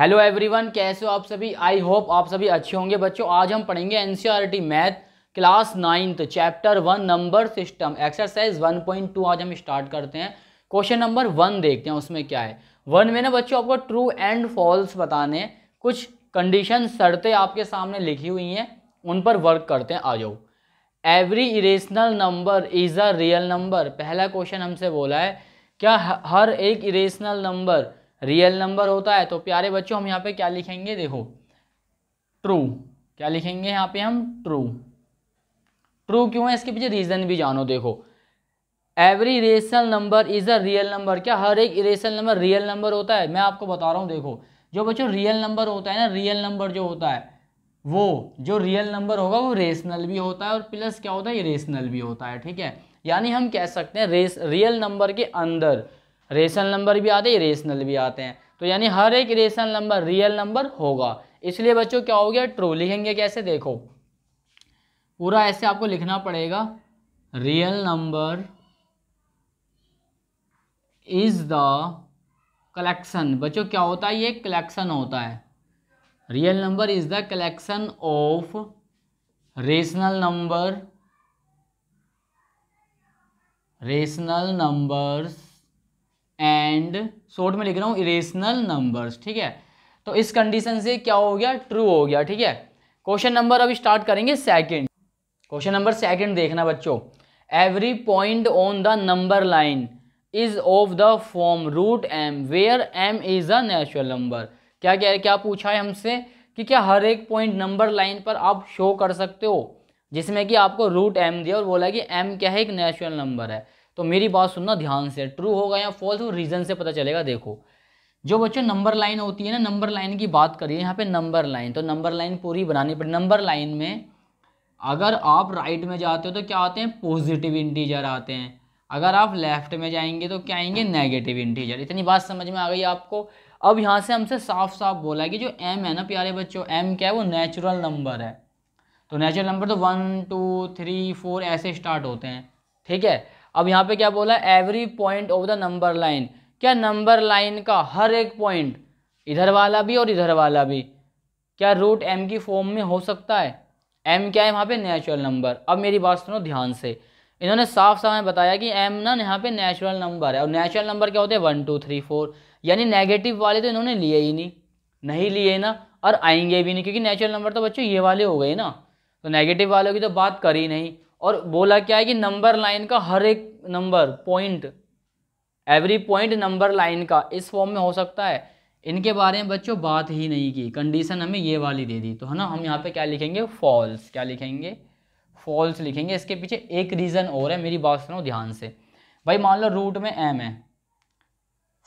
hello everyone कैसे हो आप सभी आई होप आप सभी अच्छे होंगे बच्चों आज हम पढ़ेंगे एन math class ninth chapter one number system exercise one point two आज हम स्टार्ट करते हैं क्वेश्चन नंबर वन देखते हैं उसमें क्या है वन में ना बच्चों आपको ट्रू एंड फॉल्स बताने कुछ कंडीशन शर्तें आपके सामने लिखी हुई हैं उन पर वर्क करते हैं आ जाओ every irrational number is a real number पहला क्वेश्चन हमसे बोला है क्या हर एक इरेशनल नंबर रियल नंबर होता है तो प्यारे बच्चों हम यहाँ पे क्या लिखेंगे देखो ट्रू क्या लिखेंगे यहाँ पे हम ट्रू ट्रू क्यों है इसके पीछे रीज़न भी जानो देखो every rational number is a real number क्या हर एक रेशनल नंबर रियल नंबर होता है मैं आपको बता रहा हूँ देखो जो बच्चों रियल नंबर होता है ना रियल नंबर जो होता है वो जो रियल नंबर होगा वो रेशनल भी होता है और प्लस क्या होता है इरेशनल भी होता है ठीक है यानी हम कह सकते हैं रेस रियल नंबर के अंदर रेशनल नंबर भी आते हैं रेशनल भी आते हैं तो यानी हर एक रेशनल नंबर रियल नंबर होगा इसलिए बच्चों क्या हो गया ट्रू लिखेंगे कैसे देखो पूरा ऐसे आपको लिखना पड़ेगा real number is the collection बच्चों क्या होता है ये कलेक्शन होता है real number is the collection of rational number rational numbers and short में लिख रहा हूँ इरेशनल नंबर्स ठीक है तो इस कंडीशन से क्या हो गया ट्रू हो गया ठीक है क्वेश्चन नंबर अब स्टार्ट करेंगे सेकंड क्वेश्चन नंबर सेकंड देखना बच्चों every point on the number line is of the form root m where m is a natural number क्या कह क्या पूछा है हमसे कि क्या हर एक पॉइंट नंबर लाइन पर आप शो कर सकते हो जिसमें कि आपको रूट एम दिया और बोला कि एम क्या है एक नेचुरल नंबर है तो मेरी बात सुनना ध्यान से ट्रू होगा या फॉल्स वो रीज़न से पता चलेगा देखो जो बच्चों नंबर लाइन होती है ना नंबर लाइन की बात करिए यहाँ पे नंबर लाइन तो नंबर लाइन पूरी बनानी पड़े नंबर लाइन में अगर आप राइट में जाते हो तो क्या आते हैं पॉजिटिव इंटीजर आते हैं अगर आप लेफ्ट में जाएंगे तो क्या आएंगे नेगेटिव इंटीजर इतनी बात समझ में आ गई आपको अब यहाँ से हमसे साफ साफ बोला कि जो एम है ना प्यारे बच्चों एम क्या है वो नेचुरल नंबर है तो नेचुरल नंबर तो वन टू थ्री फोर ऐसे स्टार्ट होते हैं ठीक है अब यहाँ पे क्या बोला every point of the number line क्या नंबर लाइन का हर एक पॉइंट इधर वाला भी और इधर वाला भी क्या रूट एम की फॉर्म में हो सकता है एम क्या है वहाँ पे नेचुरल नंबर अब मेरी बात सुनो ध्यान से इन्होंने साफ साफ बताया कि एम ना यहाँ पे नेचुरल नंबर है और नेचुरल नंबर क्या होते हैं वन टू थ्री फोर यानी नेगेटिव वाले तो इन्होंने लिए ही नहीं नहीं लिए ना और आएंगे भी नहीं क्योंकि नेचुरल नंबर तो बच्चों ये वाले हो गए ना तो नेगेटिव वालों की तो बात करी नहीं और बोला क्या है कि नंबर लाइन का हर एक number point every point number line का इस फॉर्म में हो सकता है इनके बारे में बच्चों बात ही नहीं की कंडीशन हमें ये वाली दे दी तो है ना हम यहाँ पे क्या लिखेंगे फॉल्स क्या लिखेंगे फॉल्स लिखेंगे इसके पीछे एक रीज़न और है मेरी बात सुनो ध्यान से भाई मान लो रूट में एम है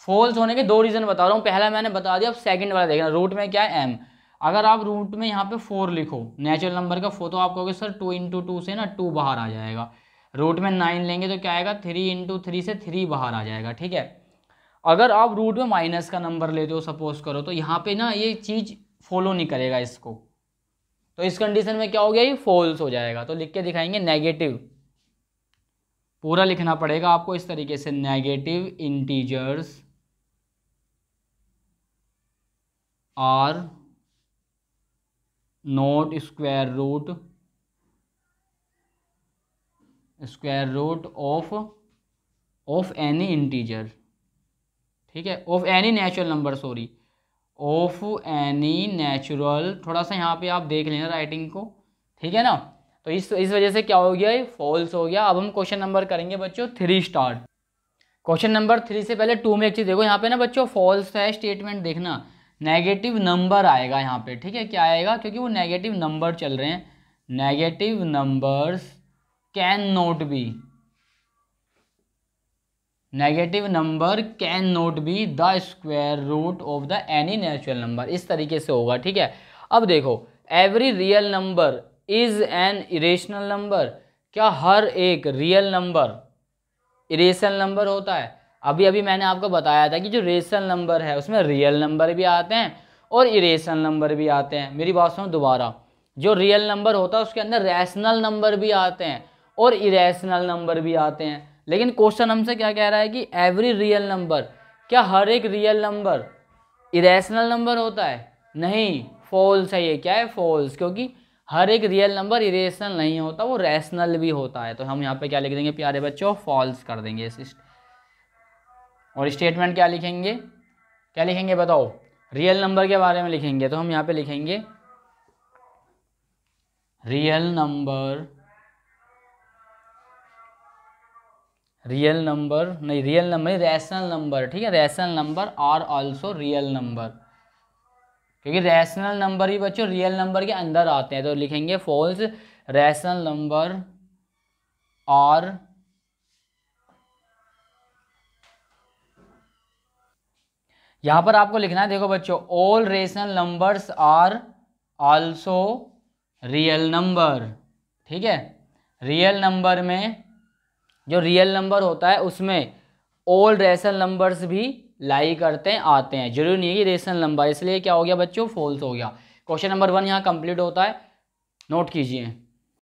फॉल्स होने के दो रीज़न बता रहा हूँ पहला मैंने बता दिया अब सेकंड वाला देखना रूट में क्या है एम अगर आप रूट में यहाँ पे फोर लिखो नेचुरल नंबर का फोर तो आप कहोगे सर टू इंटू टू से ना टू बाहर आ जाएगा रूट में नाइन लेंगे तो क्या आएगा थ्री इंटू थ्री से थ्री बाहर आ जाएगा ठीक है अगर आप रूट में माइनस का नंबर लेते हो सपोज करो तो यहाँ पे ना ये चीज़ फॉलो नहीं करेगा इसको तो इस कंडीशन में क्या हो गया ये फॉल्स हो जाएगा तो लिख के दिखाएंगे नेगेटिव पूरा लिखना पड़ेगा आपको इस तरीके से negative integers are not square root square root of of any integer ठीक है of any natural number sorry of any natural थोड़ा सा यहाँ पे आप देख लेना राइटिंग को ठीक है ना तो इस इस वजह से क्या हो गया ये फॉल्स हो गया अब हम क्वेश्चन नंबर करेंगे बच्चों three start question number three से पहले टू में एक चीज़ देखो यहाँ पे ना बच्चों फॉल्स है स्टेटमेंट देखना नेगेटिव नंबर आएगा यहाँ पे ठीक है क्या आएगा क्योंकि वो नेगेटिव नंबर चल रहे हैं negative numbers can not be negative number can not be the square root of the any natural number इस तरीके से होगा ठीक है अब देखो every real number is an irrational number क्या हर एक रियल नंबर इरेशनल नंबर होता है अभी अभी मैंने आपको बताया था कि जो रेशनल नंबर है उसमें रियल नंबर भी आते हैं और इरेशनल नंबर भी आते हैं मेरी बात सुनो दोबारा जो रियल नंबर होता है उसके अंदर रैशनल नंबर भी आते हैं और इरेशनल नंबर भी आते हैं लेकिन क्वेश्चन हमसे क्या कह रहा है कि एवरी रियल नंबर क्या हर एक रियल नंबर इरेशनल नंबर होता है नहीं फॉल्स है ये क्या है फॉल्स क्योंकि हर एक रियल नंबर इरेशनल नहीं होता वो रैशनल भी होता है तो हम यहाँ पे क्या लिख देंगे प्यारे बच्चों फॉल्स कर देंगे इस और स्टेटमेंट क्या लिखेंगे क्या लिखेंगे बताओ रियल नंबर के बारे में लिखेंगे तो हम यहाँ पे लिखेंगे रियल नंबर रियल नंबर नहीं रियल नंबर रैशनल नंबर ठीक है रैशनल नंबर और ऑल्सो रियल नंबर क्योंकि रैशनल नंबर ही बच्चों रियल नंबर के अंदर आते हैं तो लिखेंगे फॉल्स रैशनल नंबर और यहां पर आपको लिखना है देखो बच्चों all rational numbers are also real number ठीक है रियल नंबर में जो रियल नंबर होता है उसमें ऑल रेशनल नंबर्स भी लाई करते हैं आते हैं जरूरी नहीं है कि रेशनल नंबर इसलिए क्या हो गया बच्चों फॉल्स हो गया क्वेश्चन नंबर वन यहाँ कंप्लीट होता है नोट कीजिए